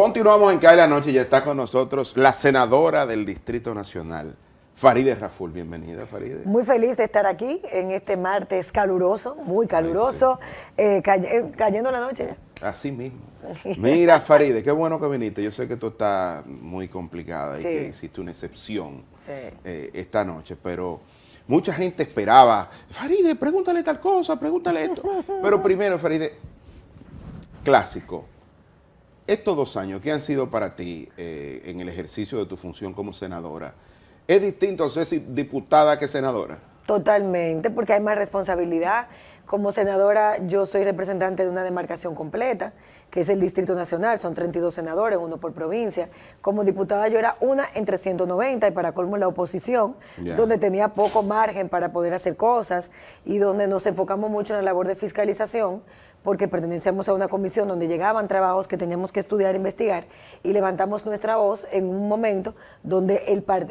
Continuamos en CAE la Noche y ya está con nosotros la senadora del Distrito Nacional, Faride Raful. Bienvenida, Faride. Muy feliz de estar aquí en este martes caluroso, muy caluroso, eh, eh, cayendo la noche ya. Así mismo. Mira, Faride, qué bueno que viniste. Yo sé que tú está muy complicada y que hiciste una excepción eh, esta noche, pero mucha gente esperaba, Faride, pregúntale tal cosa, pregúntale esto. Pero primero, Faride, clásico estos dos años que han sido para ti eh, en el ejercicio de tu función como senadora, ¿es distinto ser diputada que senadora? Totalmente, porque hay más responsabilidad. Como senadora, yo soy representante de una demarcación completa, que es el Distrito Nacional, son 32 senadores, uno por provincia. Como diputada, yo era una entre 190 y para colmo la oposición, donde tenía poco margen para poder hacer cosas y donde nos enfocamos mucho en la labor de fiscalización porque pertenecemos a una comisión donde llegaban trabajos que teníamos que estudiar, e investigar, y levantamos nuestra voz en un momento donde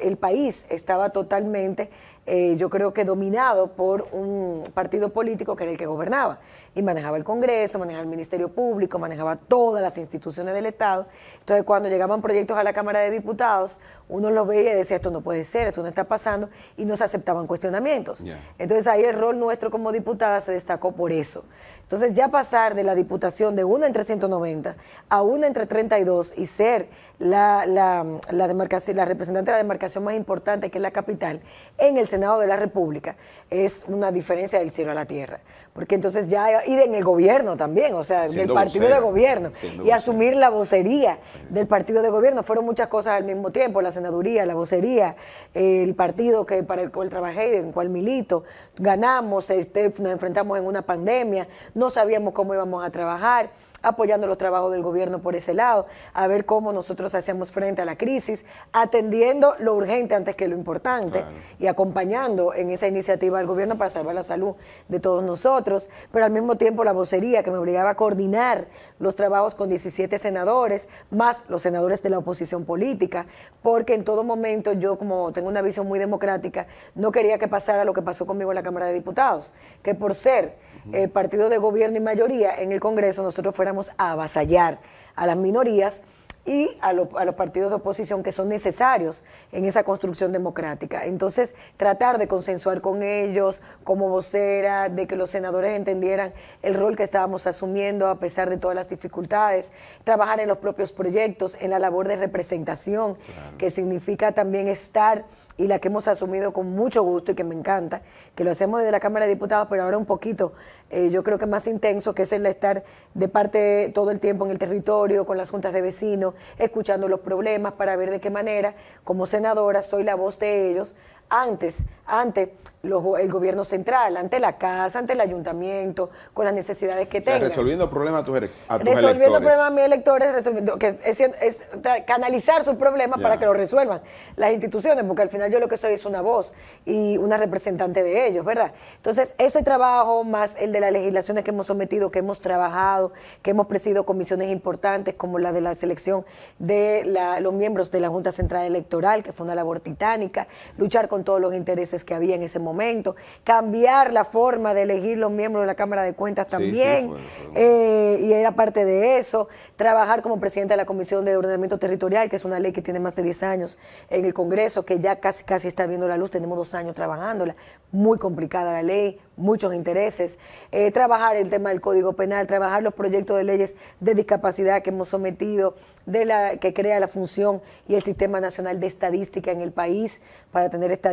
el país estaba totalmente eh, yo creo que dominado por un partido político que era el que gobernaba y manejaba el Congreso, manejaba el Ministerio Público, manejaba todas las instituciones del Estado. Entonces, cuando llegaban proyectos a la Cámara de Diputados, uno los veía y decía, esto no puede ser, esto no está pasando, y no se aceptaban cuestionamientos. Entonces, ahí el rol nuestro como diputada se destacó por eso. Entonces, ya pasar de la diputación de una entre 190 a una entre 32 y ser la, la representante de la demarcación más importante, que es la capital, en el de la República es una diferencia del cielo a la tierra. Porque entonces ya, y en el gobierno también, o sea, del partido de gobierno, y asumir la vocería del partido de gobierno, fueron muchas cosas al mismo tiempo, la senaduría, la vocería, el partido que para el cual trabajé, en cual milito, ganamos, este, nos enfrentamos en una pandemia, no sabíamos cómo íbamos a trabajar, apoyando los trabajos del gobierno por ese lado, a ver cómo nosotros hacemos frente a la crisis, atendiendo lo urgente antes que lo importante y acompañando en esa iniciativa del gobierno para salvar la salud de todos nosotros, pero al mismo tiempo la vocería que me obligaba a coordinar los trabajos con 17 senadores, más los senadores de la oposición política, porque en todo momento yo, como tengo una visión muy democrática, no quería que pasara lo que pasó conmigo en la Cámara de Diputados, que por ser eh, partido de gobierno y mayoría en el Congreso nosotros fuéramos a avasallar a las minorías y a, los partidos de oposición que son necesarios en esa construcción democrática. Entonces, tratar de consensuar con ellos como vocera, de que los senadores entendieran el rol que estábamos asumiendo a pesar de todas las dificultades, trabajar en los propios proyectos, en la labor de representación, que significa también estar y la que hemos asumido con mucho gusto y que me encanta, que lo hacemos desde la Cámara de Diputados, pero ahora un poquito, eh, yo creo que más intenso, que es el de estar de parte todo el tiempo en el territorio, con las juntas de vecinos, escuchando los problemas para ver de qué manera, como senadora, soy la voz de ellos, antes, ante el gobierno central, ante la casa, ante el ayuntamiento, con las necesidades que tengan. Resolviendo problemas a tus, electores. resolviendo problemas a mis electores, resolviendo, es, canalizar sus problemas para que lo resuelvan las instituciones, porque al final yo lo que soy es una voz y una representante de ellos, ¿verdad? Entonces, ese trabajo más el de las legislaciones que hemos sometido, que hemos trabajado, que hemos presidido comisiones importantes como la de la selección de los miembros de la Junta Central Electoral, que fue una labor titánica, luchar con todos los intereses que había en ese momento, cambiar la forma de elegir los miembros de la Cámara de Cuentas también, eh, y era parte de eso, trabajar como presidente de la Comisión de Ordenamiento Territorial, que es una ley que tiene más de 10 años en el Congreso, que ya casi, casi está viendo la luz, tenemos dos años trabajándola, muy complicada la ley, muchos intereses, eh, trabajar el tema del Código Penal, trabajar los proyectos de leyes de discapacidad que hemos sometido, de la que crea la función y el Sistema Nacional de Estadística en el país para tener esta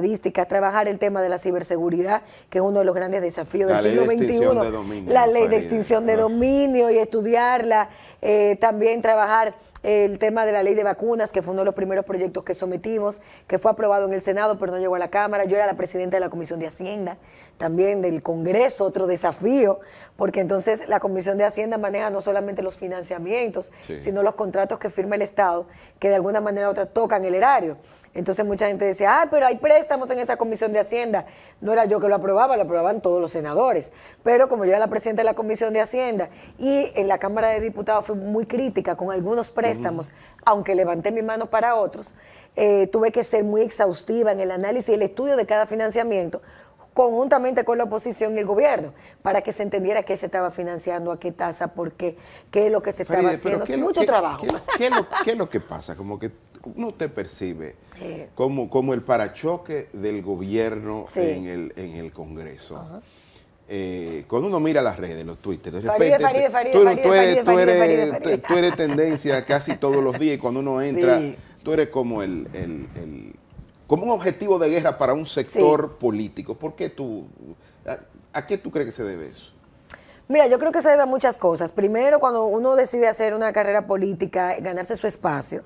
trabajar el tema de la ciberseguridad, que es uno de los grandes desafíos del siglo XXI, la ley de extinción de dominio y estudiarla, eh, también trabajar el tema de la ley de vacunas, que fue uno de los primeros proyectos que sometimos, que fue aprobado en el Senado, pero no llegó a la Cámara. Yo era la presidenta de la Comisión de Hacienda, también del Congreso, otro desafío, porque entonces la Comisión de Hacienda maneja no solamente los financiamientos, sino los contratos que firma el Estado, que de alguna manera u otra tocan el erario. Entonces mucha gente decía, ah, pero hay precios estamos en esa comisión de Hacienda, no era yo que lo aprobaba, lo aprobaban todos los senadores. Pero como yo era la presidenta de la comisión de Hacienda y en la Cámara de Diputados fui muy crítica con algunos préstamos, aunque levanté mi mano para otros, eh, tuve que ser muy exhaustiva en el análisis y el estudio de cada financiamiento conjuntamente con la oposición y el gobierno, para que se entendiera qué se estaba financiando, a qué tasa, por qué, qué es lo que se estaba haciendo. Mucho trabajo. ¿qué, ¿Qué es lo que pasa? Como que uno te percibe como, como el parachoque del gobierno en, el, en el Congreso? Eh, cuando uno mira las redes, los Twitter, de tú, eres, tendencia casi todos los días y cuando uno entra, tú eres como el, como un objetivo de guerra para un sector político. ¿Por tú, a, qué tú crees que se debe eso? Mira, yo creo que se debe a muchas cosas. Primero, cuando uno decide hacer una carrera política, ganarse su espacio,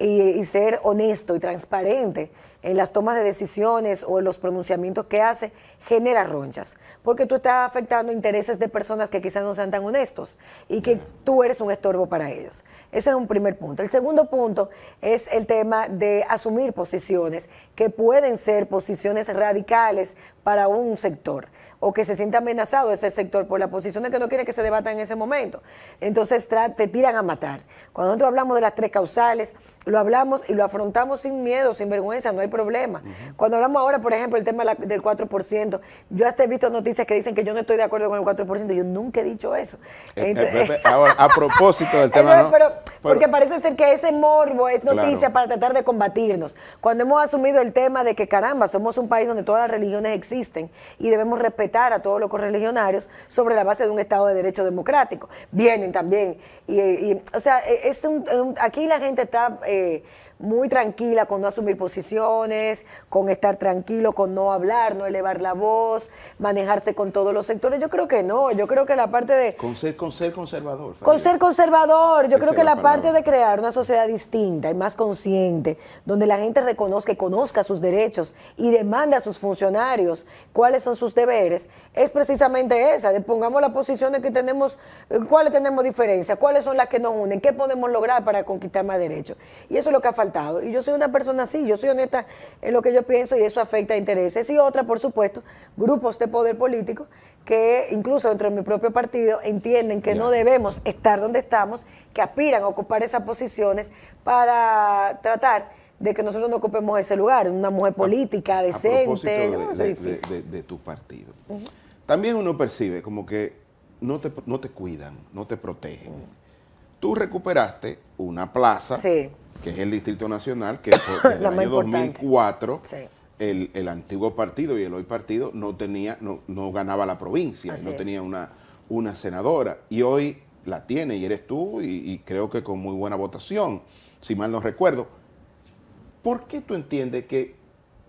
y, ser honesto y transparente en las tomas de decisiones o en los pronunciamientos que hace, genera ronchas, porque tú estás afectando intereses de personas que quizás no sean tan honestos y que tú eres un estorbo para ellos. Ese es un primer punto. El segundo punto es el tema de asumir posiciones que pueden ser posiciones radicales para un sector o que se sienta amenazado ese sector por las posiciones que no quiere que se debata en ese momento. Entonces te tiran a matar. Cuando nosotros hablamos de las tres causales, lo hablamos y lo afrontamos sin miedo, sin vergüenza, no hay problema. Cuando hablamos ahora, por ejemplo, el tema del 4%, yo hasta he visto noticias que dicen que yo no estoy de acuerdo con el 4%, yo nunca he dicho eso. Eh, eh, a propósito del tema, eh, no, pero, porque parece ser que ese morbo es noticia para tratar de combatirnos. Cuando hemos asumido el tema de que, caramba, somos un país donde todas las religiones existen y debemos respetar a todos los correligionarios sobre la base de un Estado de Derecho democrático. Vienen también. Y, o sea, e, es aquí la gente está eh, muy tranquila con no asumir posiciones, con estar tranquilo, con no hablar, no elevar la voz, manejarse con todos los sectores. Yo creo que no, yo creo que la parte de... Con ser, conservador. Con ser conservador, yo creo que la, parte de crear una sociedad distinta y más consciente, donde la gente reconozca y conozca sus derechos y demande a sus funcionarios cuáles son sus deberes, es precisamente esa, de pongamos las posiciones que tenemos, eh, cuáles tenemos diferencias, cuáles son las que nos unen, qué podemos lograr para conquistar más derechos. Y eso es lo que ha faltado y yo soy una persona así, yo soy honesta en lo que yo pienso y eso afecta a intereses. Y otra, por supuesto, grupos de poder político que incluso dentro de mi propio partido entienden que no debemos estar donde estamos, que aspiran a ocupar esas posiciones para tratar de que nosotros no ocupemos ese lugar, una mujer política, decente, de, tu partido. También uno percibe como que no te, no te cuidan, no te protegen. Tú recuperaste una plaza sí que es el Distrito Nacional, que desde el año 2004 el, antiguo partido y el hoy partido no tenía, no, ganaba la provincia, no tenía una, una senadora. Y hoy la tiene y eres tú, y, creo que con muy buena votación, si mal no recuerdo. ¿Por qué tú entiendes que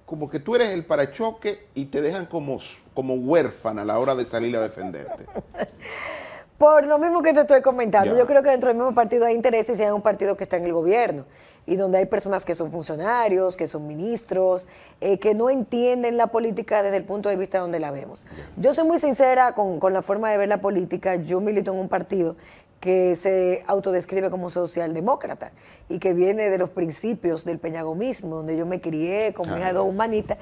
como que tú eres el parachoque y te dejan como, como huérfana a la hora de salir a defenderte? Por lo mismo que te estoy comentando, yo creo que dentro del mismo partido hay intereses y hay un partido que está en el gobierno y donde hay personas que son funcionarios, que son ministros, eh, que no entienden la política desde el punto de vista donde la vemos. Yo soy muy sincera con, con la forma de ver la política. Yo milito en un partido que se autodescribe como socialdemócrata y que viene de los principios del peñagomismo, donde yo me crié como hija de dos humanitas.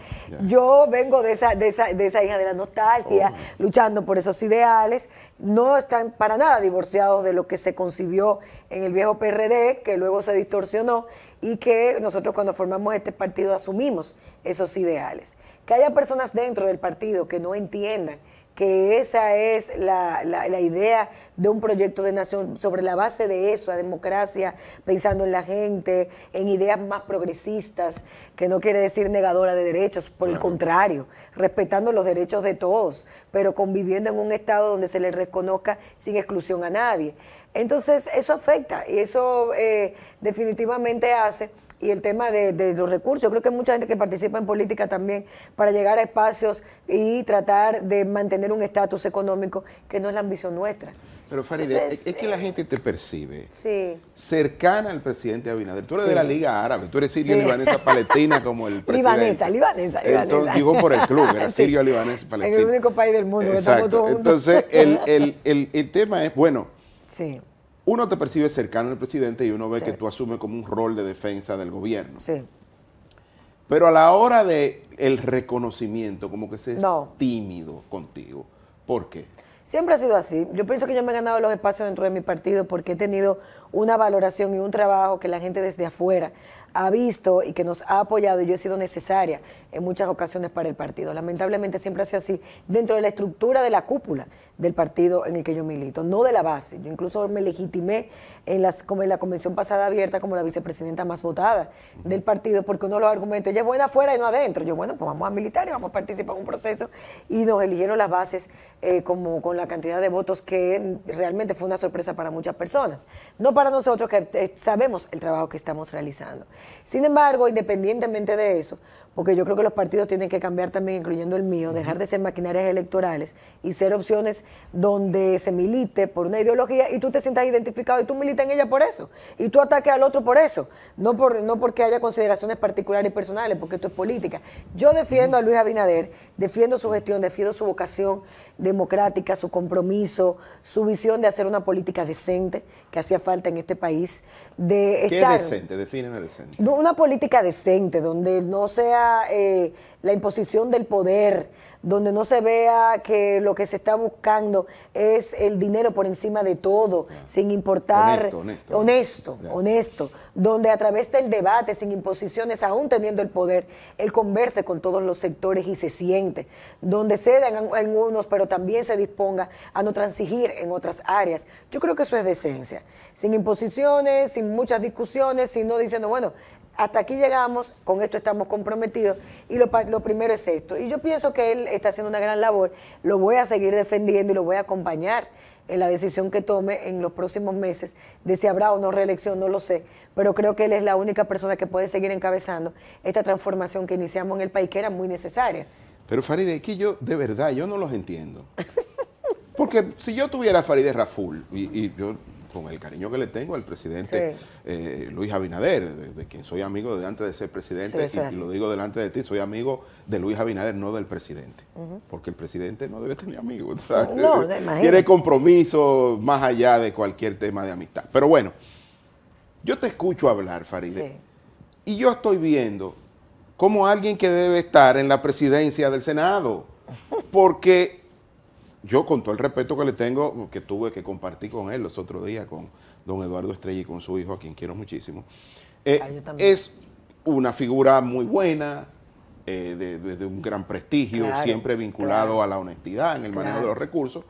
Yo vengo de esa, de esa, hija de la nostalgia, luchando por esos ideales. No están para nada divorciados de lo que se concibió en el viejo PRD, que luego se distorsionó y que nosotros cuando formamos este partido asumimos esos ideales. Que haya personas dentro del partido que no entiendan que esa es la, idea de un proyecto de nación sobre la base de eso, a democracia, pensando en la gente, en ideas más progresistas, que no quiere decir negadora de derechos, por el contrario, respetando los derechos de todos, pero conviviendo en un Estado donde se le reconozca sin exclusión a nadie. Entonces, eso afecta y eso eh, definitivamente hace y el tema de, de, los recursos. Yo creo que hay mucha gente que participa en política también para llegar a espacios y tratar de mantener un estatus económico que no es la ambición nuestra. Pero Faride, es que la gente te percibe sí. cercana al presidente Abinader. Tú eres de la Liga Árabe, tú eres sirio libanesa palestina como el presidente. Libanesa, libanesa, libanesa. Entonces, digo por el club, era sirio libanesa palestina. En el único país del mundo Exacto. que estamos todos juntos. Entonces, el, el, el, el tema es, bueno, sí uno te percibe cercano al presidente y uno ve que tú asumes como un rol de defensa del gobierno. Sí. Pero a la hora de reconocimiento, como que se es tímido contigo. ¿Por qué? Siempre ha sido así. Yo pienso que yo me he ganado los espacios dentro de mi partido porque he tenido una valoración y un trabajo que la gente desde afuera ha visto y que nos ha apoyado y yo he sido necesaria en muchas ocasiones para el partido. Lamentablemente siempre ha sido así dentro de la estructura de la cúpula del partido en el que yo milito, no de la base. Yo incluso me legitimé en, las, como en la convención pasada abierta como la vicepresidenta más votada del partido porque uno de los argumentos, ella es buena afuera y no adentro. Yo, bueno, pues vamos a militar y vamos a participar en un proceso y nos eligieron las bases eh, como con la cantidad de votos que realmente fue una sorpresa para muchas personas, no para nosotros que eh, sabemos el trabajo que estamos realizando. Sin embargo, independientemente de eso, porque yo creo que los partidos tienen que cambiar también, incluyendo el mío, dejar de ser maquinarias electorales y ser opciones donde se milite por una ideología y tú te sientas identificado y tú militas en ella por eso, y tú ataques al otro por eso, no, por, no porque haya consideraciones particulares y personales, porque esto es política. Yo defiendo a Luis Abinader, defiendo su gestión, defiendo su vocación democrática, su compromiso, su visión de hacer una política decente que hacía falta en este país. De ¿Qué es decente? Defíneme decente. Una política decente, donde no sea eh, la imposición del poder, donde no se vea que lo que se está buscando es el dinero por encima de todo, sin importar... Honesto, honesto. Honesto, Donde a través del debate, sin imposiciones, aún teniendo el poder, él converse con todos los sectores y se siente. Donde se en unos, pero también se disponga a no transigir en otras áreas. Yo creo que eso es decencia. Sin imposiciones, sin muchas discusiones, sino diciendo, bueno, hasta aquí llegamos, con esto estamos comprometidos y lo, primero es esto. Y yo pienso que él está haciendo una gran labor, lo voy a seguir defendiendo y lo voy a acompañar en la decisión que tome en los próximos meses de si habrá o no reelección, no lo sé, pero creo que él es la única persona que puede seguir encabezando esta transformación que iniciamos en el país, que era muy necesaria. Pero Farideh, aquí yo de verdad, yo no los entiendo. Porque si yo tuviera a Farideh Raful, y yo con el cariño que le tengo al presidente eh, Luis Abinader, de, quien soy amigo de antes de ser presidente, y, lo digo delante de ti, soy amigo de Luis Abinader, no del presidente, porque el presidente no debe tener amigos, tiene compromiso más allá de cualquier tema de amistad. Pero bueno, yo te escucho hablar, Faride, y yo estoy viendo como alguien que debe estar en la presidencia del Senado, porque yo con todo el respeto que le tengo, que tuve que compartir con él los otros días, con don Eduardo Estrella y con su hijo, a quien quiero muchísimo, eh, es una figura muy buena, eh, de, un gran prestigio, siempre vinculado a la honestidad en el manejo de los recursos,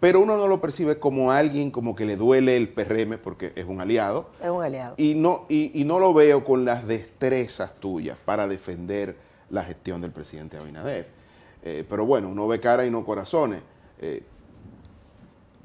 pero uno no lo percibe como alguien como que le duele el PRM porque es un aliado. Es un aliado. Y no, y no lo veo con las destrezas tuyas para defender la gestión del presidente Abinader. Eh, pero bueno, uno ve cara y no corazones. Eh,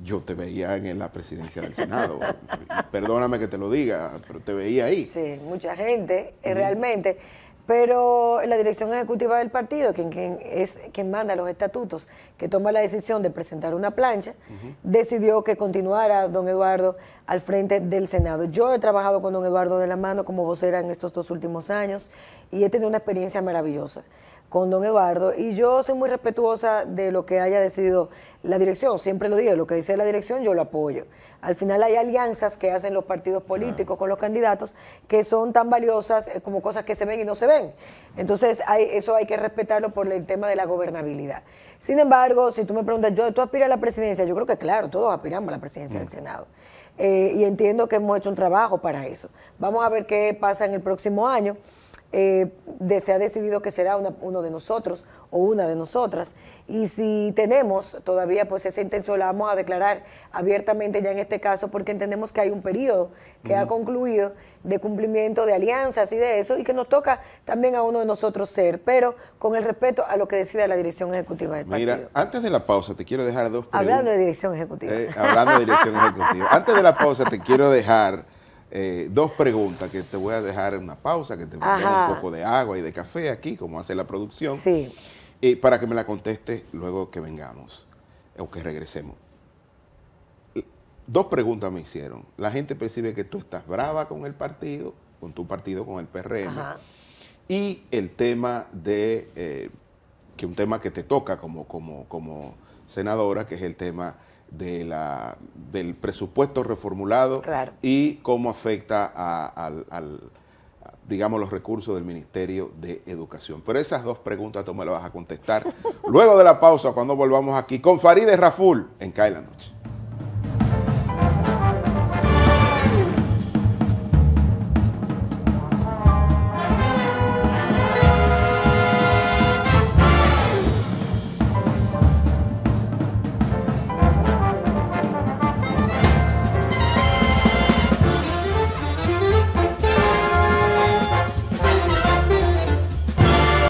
yo te veía en la presidencia del Senado. Perdóname que te lo diga, pero te veía ahí. Sí, mucha gente, eh, realmente. Pero la dirección ejecutiva del partido, quien, es quien manda los estatutos, que toma la decisión de presentar una plancha, decidió que continuara don Eduardo al frente del Senado. Yo he trabajado con don Eduardo de la mano como vocera en estos dos últimos años y he tenido una experiencia maravillosa con don Eduardo y yo soy muy respetuosa de lo que haya decidido la dirección, siempre lo digo, lo que dice la dirección yo lo apoyo. Al final hay alianzas que hacen los partidos políticos con los candidatos que son tan valiosas eh, como cosas que se ven y no se ven. Entonces eso hay que respetarlo por el tema de la gobernabilidad. Sin embargo, si tú me preguntas, yo, ¿tú aspiras a la presidencia? Yo creo que claro, todos aspiramos a la presidencia del mm. Senado. Eh, y entiendo que hemos hecho un trabajo para eso. Vamos a ver qué pasa en el próximo año. Eh, se ha decidido que será uno de nosotros o una de nosotras. Y si tenemos todavía pues esa intención, la vamos a declarar abiertamente ya en este caso, porque entendemos que hay un periodo que ha concluido de cumplimiento de alianzas y de eso, y que nos toca también a uno de nosotros ser, pero con el respeto a lo que decida la dirección ejecutiva del Mira, antes de la pausa te quiero dejar dos preguntas. Hablando de dirección ejecutiva. Eh, hablando de dirección ejecutiva. Antes de la pausa te quiero dejar eh, dos preguntas que te voy a dejar en una pausa, que te voy a dar un poco de agua y de café aquí, como hace la producción, y para que me la contestes luego que vengamos o que regresemos. Dos preguntas me hicieron. La gente percibe que tú estás brava con el partido, con tu partido, con el PRM, y el tema de, eh, que un tema que te toca como, como, como senadora, que es el tema la, del presupuesto reformulado y cómo afecta a, digamos, los recursos del Ministerio de Educación. Pero esas dos preguntas tú me las vas a contestar luego de la pausa, cuando volvamos aquí con Farideh Raful en CAE la Noche.